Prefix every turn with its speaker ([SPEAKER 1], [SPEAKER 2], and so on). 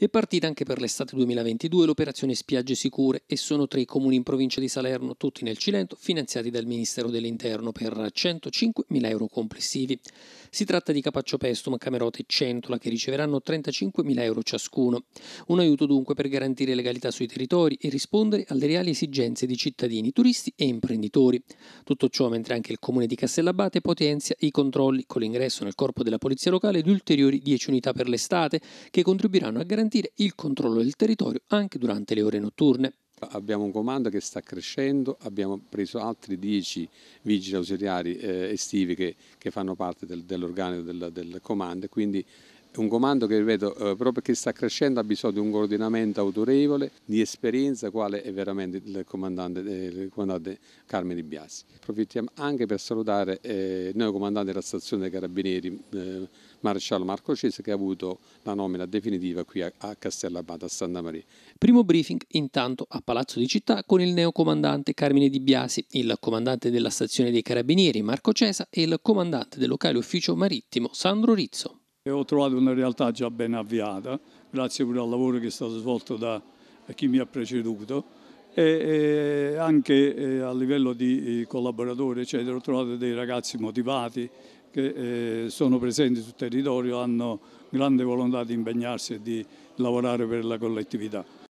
[SPEAKER 1] È partita anche per l'estate 2022 l'operazione Spiagge Sicure e sono tre i comuni in provincia di Salerno, tutti nel Cilento, finanziati dal Ministero dell'Interno per 105.000 euro complessivi. Si tratta di Capaccio Pestum, Camerote e Centola che riceveranno 35.000 euro ciascuno. Un aiuto dunque per garantire legalità sui territori e rispondere alle reali esigenze di cittadini, turisti e imprenditori. Tutto ciò mentre anche il comune di Castellabate potenzia i controlli con l'ingresso nel corpo della polizia locale di ulteriori 10 unità per l'estate che contribuiranno a garantire garantire il controllo del territorio anche durante le ore notturne. Abbiamo
[SPEAKER 2] un comando che sta crescendo, abbiamo preso altri 10 vigili ausiliari eh, estivi che, che, fanno parte del, dell'organico del, del comando, quindi un comando che, ripeto, eh, proprio perché sta crescendo ha bisogno di un coordinamento autorevole, di esperienza, quale è veramente il comandante, eh, il comandante Carmine Di Biasi. Approfittiamo anche per salutare eh, noi comandante della stazione dei Carabinieri, eh, Maresciallo Marco Cese, che ha avuto la nomina
[SPEAKER 1] definitiva qui a, a Castellabata, a Santa Maria. Primo briefing intanto a Palazzo di Città con il neocomandante Carmine Di Biasi, il comandante della stazione dei Carabinieri Marco Cesa e il comandante del locale ufficio marittimo Sandro Rizzo.
[SPEAKER 3] E ho trovato una realtà già ben avviata, grazie pure al lavoro che è stato svolto da eh, chi mi ha preceduto e anche eh, a livello di eh, collaboratori eccetera, ho trovato dei ragazzi motivati che sono presenti sul territorio, hanno grande volontà di impegnarsi e di lavorare per la collettività.